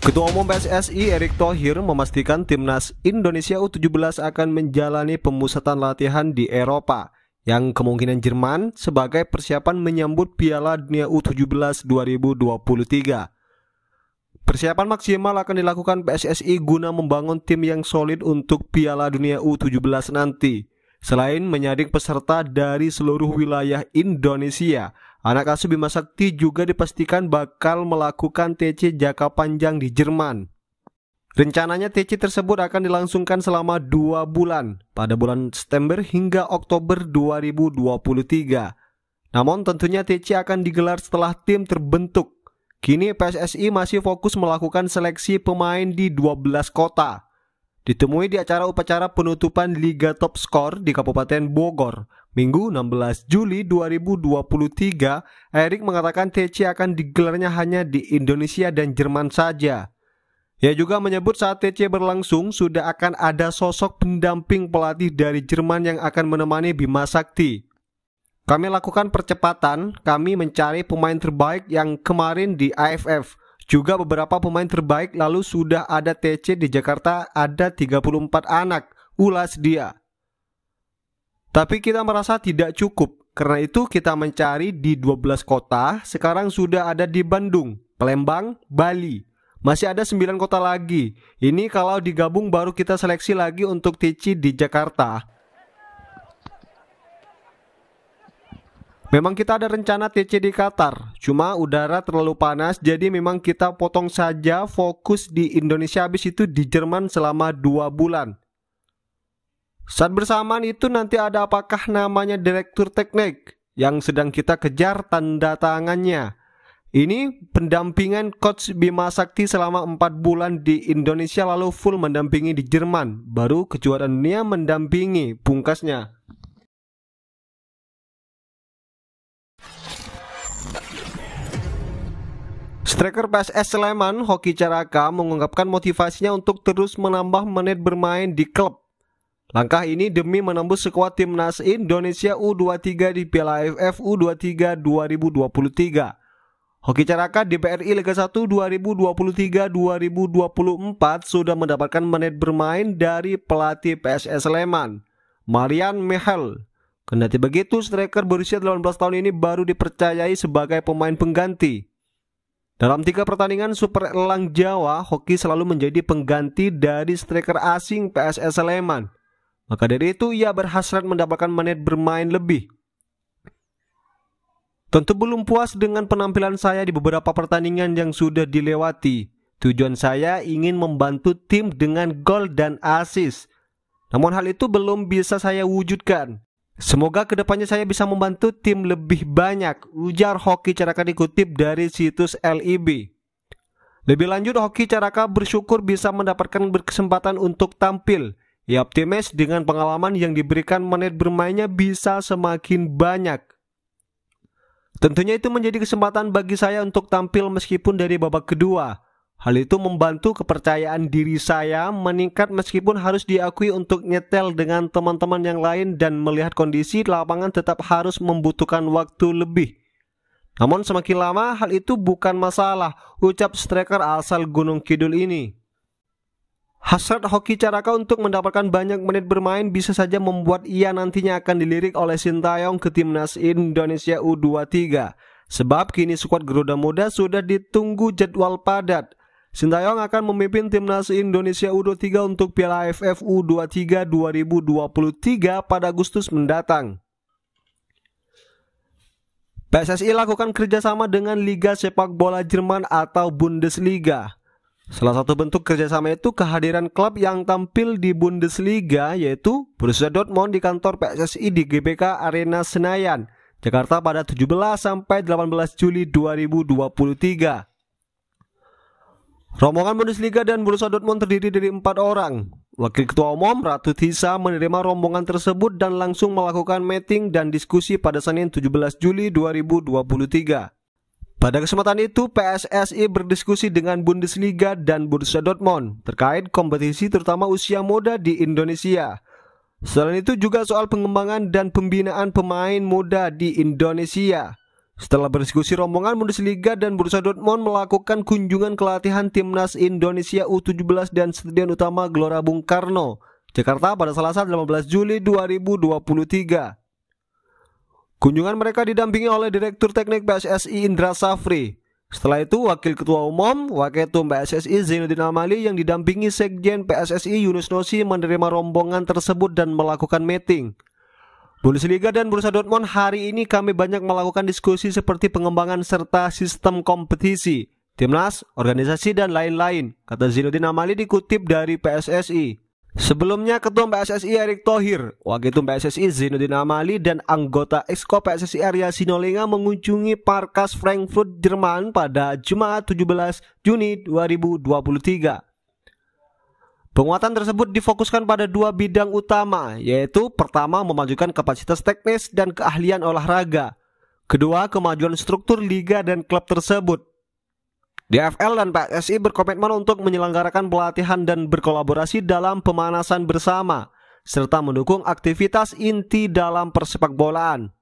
Ketua Umum PSSI Erick Thohir memastikan timnas Indonesia U17 akan menjalani pemusatan latihan di Eropa yang kemungkinan Jerman sebagai persiapan menyambut Piala Dunia U17 2023. Persiapan maksimal akan dilakukan PSSI guna membangun tim yang solid untuk Piala Dunia U17 nanti. Selain menyaring peserta dari seluruh wilayah Indonesia, Anak asuh Bima Sakti juga dipastikan bakal melakukan TC jangka panjang di Jerman. Rencananya TC tersebut akan dilangsungkan selama dua bulan pada bulan September hingga Oktober 2023. Namun tentunya TC akan digelar setelah tim terbentuk. Kini PSSI masih fokus melakukan seleksi pemain di 12 kota. Ditemui di acara upacara penutupan Liga Top Skor di Kabupaten Bogor, Minggu 16 Juli 2023, Erik mengatakan TC akan digelarnya hanya di Indonesia dan Jerman saja. Ia juga menyebut saat TC berlangsung sudah akan ada sosok pendamping pelatih dari Jerman yang akan menemani Bima Sakti. Kami lakukan percepatan, kami mencari pemain terbaik yang kemarin di AFF. Juga beberapa pemain terbaik lalu sudah ada TC di Jakarta ada 34 anak, ulas dia. Tapi kita merasa tidak cukup. Karena itu kita mencari di 12 kota, sekarang sudah ada di Bandung, Palembang, Bali. Masih ada 9 kota lagi. Ini kalau digabung baru kita seleksi lagi untuk Tici di Jakarta. Memang kita ada rencana TC di Qatar, cuma udara terlalu panas jadi memang kita potong saja fokus di Indonesia habis itu di Jerman selama dua bulan. Saat bersamaan itu nanti ada apakah namanya direktur teknik yang sedang kita kejar tanda tangannya. Ini pendampingan coach Bima Sakti selama 4 bulan di Indonesia lalu full mendampingi di Jerman, baru kejuaraan dunia mendampingi pungkasnya. Striker PSS Sleman, Hoki Caraka, mengungkapkan motivasinya untuk terus menambah menit bermain di klub Langkah ini demi menembus skuad timnas Indonesia U23 di Piala AFF U23 2023. Hoki Caraka di DPRI Liga 1 2023-2024 sudah mendapatkan menit bermain dari pelatih PSS Sleman, Marian Mehel. Kendati begitu, striker berusia 18 tahun ini baru dipercayai sebagai pemain pengganti. Dalam tiga pertandingan Super Elang Jawa, Hoki selalu menjadi pengganti dari striker asing PSS Sleman. Maka dari itu ia berhasrat mendapatkan menit bermain lebih. Tentu belum puas dengan penampilan saya di beberapa pertandingan yang sudah dilewati. Tujuan saya ingin membantu tim dengan gol dan asis. Namun hal itu belum bisa saya wujudkan. Semoga kedepannya saya bisa membantu tim lebih banyak, ujar Hoki Caraka dikutip dari situs LIB. Lebih lanjut, Hoki Caraka bersyukur bisa mendapatkan berkesempatan untuk tampil ia optimis dengan pengalaman yang diberikan menit bermainnya bisa semakin banyak. Tentunya itu menjadi kesempatan bagi saya untuk tampil meskipun dari babak kedua. Hal itu membantu kepercayaan diri saya meningkat meskipun harus diakui untuk nyetel dengan teman-teman yang lain dan melihat kondisi lapangan tetap harus membutuhkan waktu lebih. Namun semakin lama hal itu bukan masalah, ucap striker asal Gunung Kidul ini. Hasrat hoki Caraka untuk mendapatkan banyak menit bermain bisa saja membuat ia nantinya akan dilirik oleh Sintayong ke timnas Indonesia U23. Sebab kini skuad Garuda Muda sudah ditunggu jadwal padat. Sintayong akan memimpin timnas Indonesia U23 untuk Piala AFF U23 2023 pada Agustus mendatang. PSSI lakukan kerjasama dengan Liga Sepak Bola Jerman atau Bundesliga. Salah satu bentuk kerjasama itu kehadiran klub yang tampil di Bundesliga yaitu Borussia Dortmund di kantor PSSI di GBK Arena Senayan, Jakarta pada 17 sampai 18 Juli 2023. Rombongan Bundesliga dan Borussia Dortmund terdiri dari empat orang. Wakil Ketua Umum Ratu Tisa menerima rombongan tersebut dan langsung melakukan meeting dan diskusi pada Senin 17 Juli 2023. Pada kesempatan itu, PSSI berdiskusi dengan Bundesliga dan Borussia Dortmund terkait kompetisi terutama usia muda di Indonesia. Selain itu juga soal pengembangan dan pembinaan pemain muda di Indonesia. Setelah berdiskusi rombongan Bundesliga dan Borussia Dortmund melakukan kunjungan ke timnas Indonesia U17 dan Stadion Utama Gelora Bung Karno, Jakarta pada Selasa 15 Juli 2023. Kunjungan mereka didampingi oleh Direktur Teknik PSSI Indra Safri. Setelah itu, Wakil Ketua Umum wakil Waketum PSSI Zainuddin Amali yang didampingi Sekjen PSSI Yunus Nosi menerima rombongan tersebut dan melakukan meeting. Bundesliga dan Bursa Dortmund hari ini kami banyak melakukan diskusi seperti pengembangan serta sistem kompetisi, timnas, organisasi, dan lain-lain, kata Zainuddin Amali dikutip dari PSSI. Sebelumnya Ketua PSSI Erick Thohir, Wakil Ketua PSSI Zainuddin Amali dan anggota Exco PSSI Arya Sinolinga mengunjungi Parkas Frankfurt, Jerman pada Jumat 17 Juni 2023. Penguatan tersebut difokuskan pada dua bidang utama, yaitu pertama memajukan kapasitas teknis dan keahlian olahraga, kedua kemajuan struktur liga dan klub tersebut, DFL dan PSSI berkomitmen untuk menyelenggarakan pelatihan dan berkolaborasi dalam pemanasan bersama serta mendukung aktivitas inti dalam persepak bolaan.